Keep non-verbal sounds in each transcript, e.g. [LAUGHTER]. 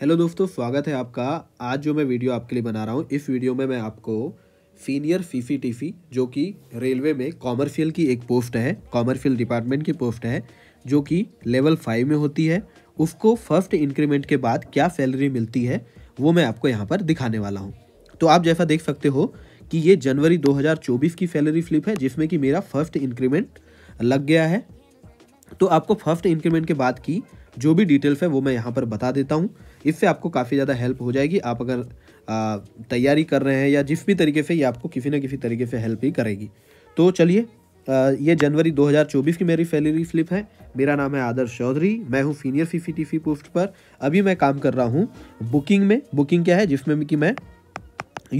hello दोस्तों स्वागत है आपका आज जो मैं वीडियो आपके लिए बना रहा हूँ इस वीडियो में मैं आपको सीनियर सी जो कि रेलवे में कॉमर्शियल की एक पोस्ट है कॉमर्शियल डिपार्टमेंट की पोस्ट है जो कि लेवल फाइव में होती है उसको फर्स्ट इंक्रीमेंट के बाद क्या सैलरी मिलती है वो मैं आपको यहाँ पर दिखाने वाला हूँ तो आप जैसा देख सकते हो कि ये जनवरी 2024 की सैलरी स्लिप है जिसमें कि मेरा फर्स्ट इंक्रीमेंट लग गया है तो आपको फर्स्ट इंक्रीमेंट के बाद की जो भी डिटेल्स है वो मैं यहाँ पर बता देता हूँ इससे आपको काफ़ी ज़्यादा हेल्प हो जाएगी आप अगर तैयारी कर रहे हैं या जिस भी तरीके से ये आपको किसी ना किसी तरीके से हेल्प ही करेगी तो चलिए ये जनवरी 2024 की मेरी सैलरी स्लिप है मेरा नाम है आदर्श चौधरी मैं हूँ सीनियर सी पोस्ट पर अभी मैं काम कर रहा हूँ बुकिंग में बुकिंग क्या है जिसमें कि मैं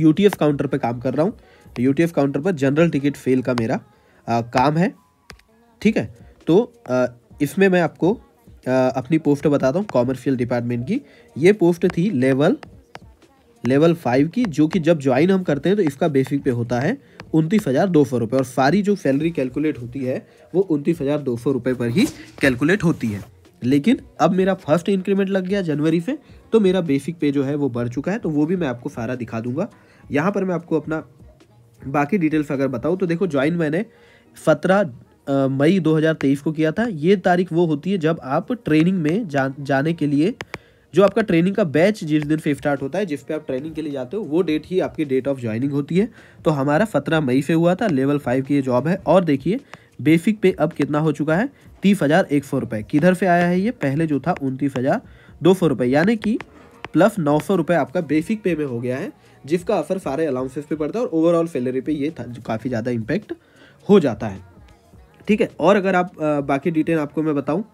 यू काउंटर पर काम कर रहा हूँ यू काउंटर पर जनरल टिकट फेल का मेरा काम है ठीक है तो इसमें मैं आपको अपनी पोस्ट बताता हूँ कॉमर्शियल डिपार्टमेंट की ये पोस्ट थी लेवल लेवल फाइव की जो कि जब ज्वाइन हम करते हैं तो इसका बेसिक पे होता है उनतीस हज़ार दो सौ रुपये और सारी जो सैलरी कैलकुलेट होती है वो उनतीस हज़ार दो सौ रुपये पर ही कैलकुलेट होती है लेकिन अब मेरा फर्स्ट इंक्रीमेंट लग गया जनवरी से तो मेरा बेसिक पे जो है वो बढ़ चुका है तो वो भी मैं आपको सारा दिखा दूंगा यहाँ पर मैं आपको अपना बाकी डिटेल्स अगर बताऊँ तो देखो ज्वाइन मैंने सत्रह मई 2023 को किया था ये तारीख वो होती है जब आप ट्रेनिंग में जा, जाने के लिए जो आपका ट्रेनिंग का बैच जिस दिन से स्टार्ट होता है जिस पे आप ट्रेनिंग के लिए जाते हो वो डेट ही आपकी डेट ऑफ ज्वाइनिंग होती है तो हमारा सत्रह मई से हुआ था लेवल फाइव की ये जॉब है और देखिए बेसिक पे अब कितना हो चुका है तीस हज़ार एक सौ रुपये किधर से आया है ये पहले जो था उनतीस हज़ार दो सौ रुपये यानी कि प्लस नौ सौ रुपये आपका बेसिक पे में हो गया है जिसका असर सारे अलाउंसेस पे पड़ता है और ओवरऑल सैलरी पे ये काफ़ी ज़्यादा इम्पैक्ट हो जाता है ठीक है और अगर आप आ, बाकी डिटेल आपको मैं बताऊँ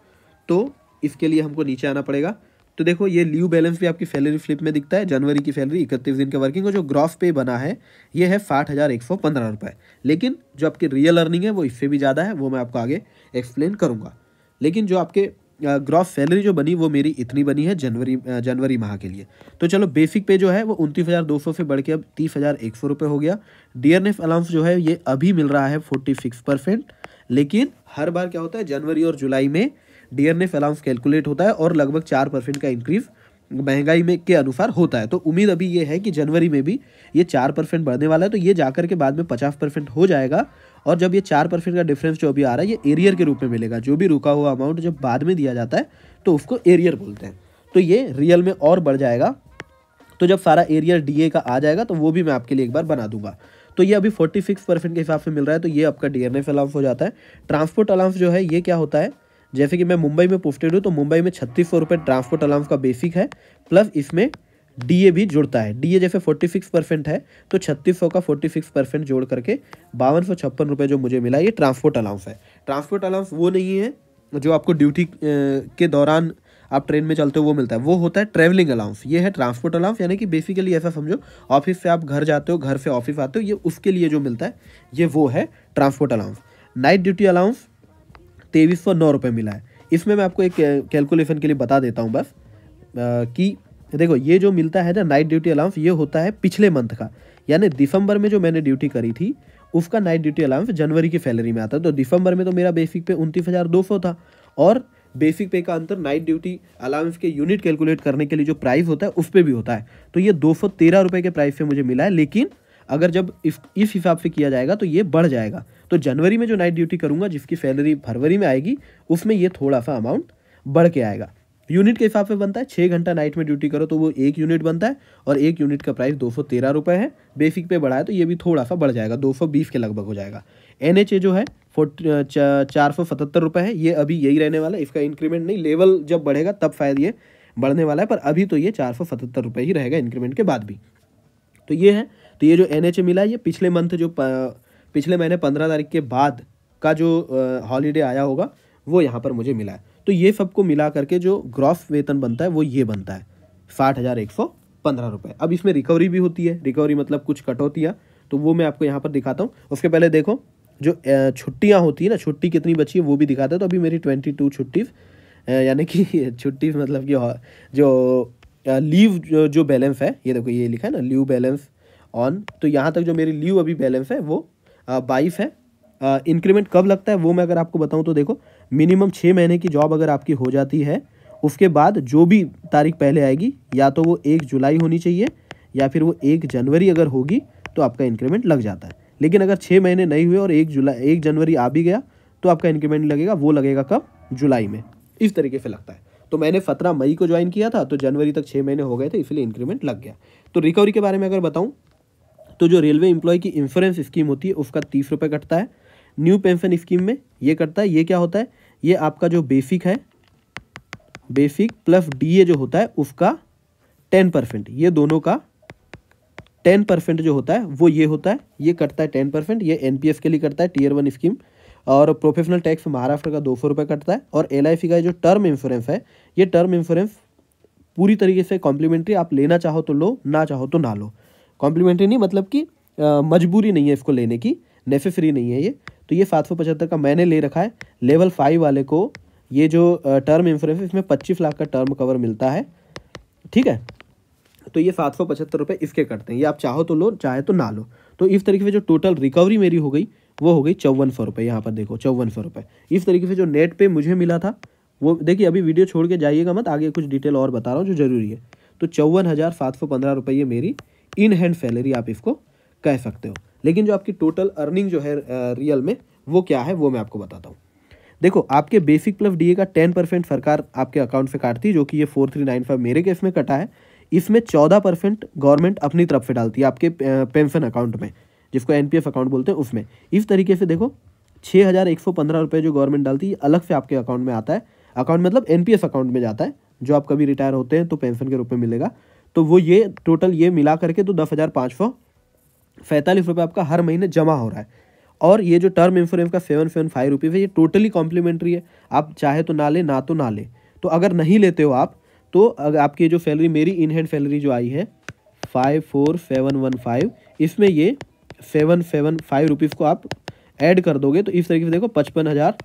तो इसके लिए हमको नीचे आना पड़ेगा तो देखो ये लीव बैलेंस भी आपकी सैलरी स्लिप में दिखता है जनवरी की सैलरी इकतीस दिन का वर्किंग और जो ग्रॉस पे बना है ये है साठ हज़ार एक सौ पंद्रह रुपये लेकिन जो आपकी रियल अर्निंग है वो इससे भी ज़्यादा है वो मैं आपको आगे एक्सप्लेन करूँगा लेकिन जो आपके ग्रॉस सैलरी जो बनी वो मेरी इतनी बनी है जनवरी जनवरी माह के लिए तो चलो बेसिक पे जो है वो उनतीस हज़ार दो सौ से बढ़ के अब तीस हज़ार एक सौ रुपये हो गया डी एन एफ अलाउंस जो है ये अभी मिल रहा है फोर्टी सिक्स परसेंट लेकिन हर बार क्या होता है जनवरी और जुलाई में D N F allowance calculate होता है और लगभग चार परसेंट का इंक्रीज़ महंगाई में के अनुसार होता है तो उम्मीद अभी ये है कि जनवरी में भी ये चार परसेंट बढ़ने वाला है तो ये जाकर के बाद में पचास परसेंट हो जाएगा और जब ये चार परसेंट का डिफरेंस जो अभी आ रहा है ये एरियर के रूप में मिलेगा जो भी रुका हुआ अमाउंट जब बाद में दिया जाता है तो उसको एरियर बोलते हैं तो ये रियल में और बढ़ जाएगा तो जब सारा एरियर डी का आ जाएगा तो वो भी मैं आपके लिए एक बार बना दूंगा तो ये अभी फोर्टी परसेंट के हिसाब से मिल रहा है तो ये आपका डी एन अलाउंस हो जाता है ट्रांसपोर्ट अलाउंस जो है ये क्या होता है जैसे कि मैं मुंबई में पोस्टेड हूँ तो मुंबई में छत्तीस सौ रुपये ट्रांसपोर्ट अलाउंस का बेसिक है प्लस इसमें ए भी जुड़ता है ए जैसे सिक्स परसेंट है तो सौ का सिक्स परसेंट जोड़ करके बावन सौ छप्पन रुपये जो मुझे मिला ये ट्रांसपोर्ट अलाउंस है ट्रांसपोर्ट अलाउंस वो नहीं है जो आपको ड्यूटी के दौरान आप ट्रेन में चलते हो वो मिलता है वो होता है ट्रैवलिंग अलाउंस ये है ट्रांसपोर्ट अलाउंस यानी कि बेसिकली ऐसा समझो ऑफिस से आप घर जाते हो घर से ऑफिस आते हो ये उसके लिए जो मिलता है ये वो है transport allowance night duty allowance तेईस सौ नौ रुपये मिला है इसमें मैं आपको एक कैलकुलेशन के लिए बता देता हूँ बस कि देखो ये जो मिलता है ना नाइट ड्यूटी अलाउंस ये होता है पिछले मंथ का यानी दिसंबर में जो मैंने ड्यूटी करी थी उसका नाइट ड्यूटी अलाउंस जनवरी की सैलरी में आता है तो दिसंबर में तो मेरा बेसिक पे उनतीस हज़ार दो सौ था और बेसिक पे का अंतर नाइट ड्यूटी अलाउंस के यूनिट कैलकुलेट करने के लिए जो प्राइस होता है उस पर भी होता है तो ये दो सौ तेरह रुपये के प्राइस पर मुझे मिला है लेकिन अगर जब इस इस हिसाब से किया जाएगा तो ये बढ़ जाएगा तो जनवरी में जो नाइट ड्यूटी करूंगा जिसकी सैलरी फरवरी में आएगी उसमें ये थोड़ा सा अमाउंट बढ़ के आएगा यूनिट के हिसाब से बनता है छः घंटा नाइट में ड्यूटी करो तो वो एक यूनिट बनता है और एक यूनिट का प्राइस दो सौ है बेसिक पे बढ़ाए तो ये भी थोड़ा सा बढ़ जाएगा दो के लगभग हो जाएगा एन जो है चार है ये अभी यही रहने वाला है इसका इंक्रीमेंट नहीं लेवल जब बढ़ेगा तब शायद ये बढ़ने वाला है पर अभी तो ये चार सौ सतहत्तर रुपये ही रहेगा इंक्रीमेंट के बाद भी तो ये है तो ये जो एन मिला है ये पिछले मंथ जो पिछले महीने पंद्रह तारीख के बाद का जो हॉलीडे आया होगा वो यहाँ पर मुझे मिला है तो ये सबको मिला करके जो ग्रॉस वेतन बनता है वो ये बनता है साठ हज़ार एक सौ पंद्रह रुपये अब इसमें रिकवरी भी होती है रिकवरी मतलब कुछ कटौतियाँ तो वो मैं आपको यहाँ पर दिखाता हूँ उसके पहले देखो जो छुट्टियाँ होती है ना छुट्टी कितनी बची है वो भी दिखाता है तो अभी मेरी ट्वेंटी टू छुट्टीज़ यानी कि [LAUGHS] छुट्टी मतलब कि जो लीव जो, जो बैलेंस है ये देखो ये लिखा है ना लीव बैलेंस ऑन तो यहाँ तक जो मेरी लीव अभी बैलेंस है वो वाइफ है इंक्रीमेंट कब लगता है वो मैं अगर आपको बताऊं तो देखो मिनिमम छः महीने की जॉब अगर आपकी हो जाती है उसके बाद जो भी तारीख पहले आएगी या तो वो एक जुलाई होनी चाहिए या फिर वो एक जनवरी अगर होगी तो आपका इंक्रीमेंट लग जाता है लेकिन अगर छः महीने नहीं हुए और एक जुलाई एक जनवरी आ भी गया तो आपका इंक्रीमेंट लगेगा वो लगेगा कब जुलाई में इस तरीके से लगता है तो मैंने सत्रह मई को ज्वाइन किया था तो जनवरी तक छः महीने हो गए थे इसलिए इंक्रीमेंट लग गया तो रिकवरी के बारे में अगर बताऊँ तो जो रेलवे इंप्लॉय की इंश्योरेंस स्कीम होती है उसका तीस रुपये कटता है न्यू पेंशन स्कीम में ये कटता है ये क्या होता है ये आपका जो बेसिक है बेसिक प्लस डीए जो होता है उसका टेन परसेंट ये दोनों का टेन परसेंट जो होता है वो ये होता है ये कटता है टेन परसेंट ये एन के लिए करता है टीयर वन स्कीम और प्रोफेशनल टैक्स महाराष्ट्र का दो सौ रुपये कटता है और एल का जो टर्म इंश्योरेंस है ये टर्म इंश्योरेंस पूरी तरीके से कॉम्प्लीमेंट्री आप लेना चाहो तो लो ना चाहो तो ना लो कॉम्प्लीमेंट्री नहीं मतलब कि मजबूरी नहीं है इसको लेने की नेसेसरी नहीं है ये तो ये सात सौ पचहत्तर का मैंने ले रखा है लेवल फाइव वाले को ये जो टर्म इंश्योरेंस इसमें पच्चीस लाख का टर्म कवर मिलता है ठीक है तो ये सात सौ पचहत्तर रुपये इसके करते हैं ये आप चाहो तो लो चाहे तो ना लो तो इस तरीके से जो टोटल रिकवरी मेरी हो गई वो हो गई चौवन सौ रुपये यहाँ पर देखो चौवन सौ रुपये इस तरीके से जो नेट पे मुझे मिला था वो देखिए अभी वीडियो छोड़ के जाइएगा मत आगे कुछ डिटेल और बता रहा हूँ जो ज़रूरी है तो चौवन हज़ार सात सौ पंद्रह रुपये मेरी इन हैंड सैलरी आप इसको कह सकते हो लेकिन जो आपकी टोटल अर्निंग जो है रियल में वो क्या है वो मैं आपको बताता हूँ देखो आपके बेसिक प्लस डीए का टेन परसेंट सरकार आपके अकाउंट से काटती है जो कि ये फोर थ्री नाइन फाइव मेरे केस में कटा है इसमें चौदह परसेंट गवर्नमेंट अपनी तरफ से डालती है आपके पेंशन अकाउंट में जिसको एन अकाउंट बोलते हैं उसमें इस तरीके से देखो छः हज़ार एक सौ पंद्रह रुपये जो गवर्नमेंट डालती है अलग से आपके अकाउंट में आता है अकाउंट मतलब एन अकाउंट में जाता है जो आप कभी रिटायर होते हैं तो पेंशन के रूप में मिलेगा तो वो ये टोटल ये मिला करके तो दस हज़ार पाँच सौ पैंतालीस रुपये आपका हर महीने जमा हो रहा है और ये जो टर्म इंश्योरेंस का सेवन सेवन फाइव रुपीज़ है ये टोटली कॉम्प्लीमेंट्री है आप चाहे तो ना ले ना तो ना ले तो अगर नहीं लेते हो आप तो अगर आपकी जो सैलरी मेरी इन हैंड सैलरी जो आई है five four seven one five इसमें ये सेवन सेवन फाइव रुपीज़ को आप ऐड कर दोगे तो इस तरीके से देखो पचपन हज़ार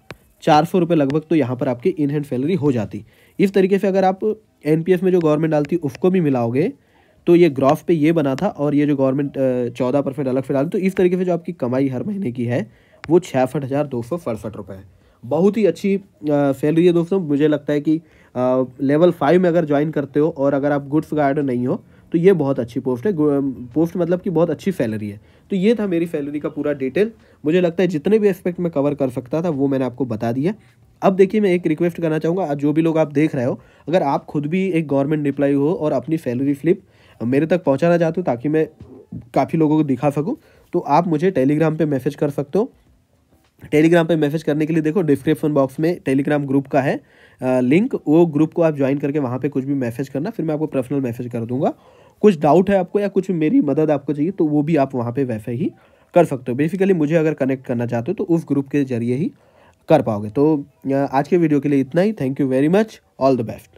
चार सौ रुपये लगभग तो यहाँ पर आपकी इन हैंड सैलरी हो जाती इस तरीके से अगर आप एनपीएस में जो गवर्नमेंट डालती है उसको भी मिलाओगे तो ये ग्रॉस पे ये बना था और ये जो गवर्नमेंट चौदह परसेंट अलग से डाली तो इस तरीके से जो आपकी कमाई हर महीने की है वो छियासठ हज़ार दो सौ सड़सठ रुपये है बहुत ही अच्छी सैलरी है दोस्तों मुझे लगता है कि आ, लेवल फाइव में अगर ज्वाइन करते हो और अगर आप गुड्स गार्ड नहीं हो तो ये बहुत अच्छी पोस्ट है पोस्ट मतलब कि बहुत अच्छी सैलरी है तो ये था मेरी सैलरी का पूरा डिटेल मुझे लगता है जितने भी एस्पेक्ट मैं कवर कर सकता था वो मैंने आपको बता दिया अब देखिए मैं एक रिक्वेस्ट करना चाहूँगा जो भी लोग आप देख रहे हो अगर आप खुद भी एक गवर्नमेंट एम्प्लॉई हो और अपनी सैलरी स्लिप मेरे तक पहुँचाना चाहते हो ताकि मैं काफ़ी लोगों को दिखा सकूँ तो आप मुझे टेलीग्राम पर मैसेज कर सकते हो टेलीग्राम पे मैसेज करने के लिए देखो डिस्क्रिप्शन बॉक्स में टेलीग्राम ग्रुप का है लिंक वो ग्रुप को आप ज्वाइन करके वहाँ पे कुछ भी मैसेज करना फिर मैं आपको पर्सनल मैसेज कर दूंगा कुछ डाउट है आपको या कुछ मेरी मदद आपको चाहिए तो वो भी आप वहाँ पर वैसे ही कर सकते हो बेसिकली मुझे अगर कनेक्ट करना चाहते हो तो उस ग्रुप के जरिए ही कर पाओगे तो आज के वीडियो के लिए इतना ही thank you very much all the best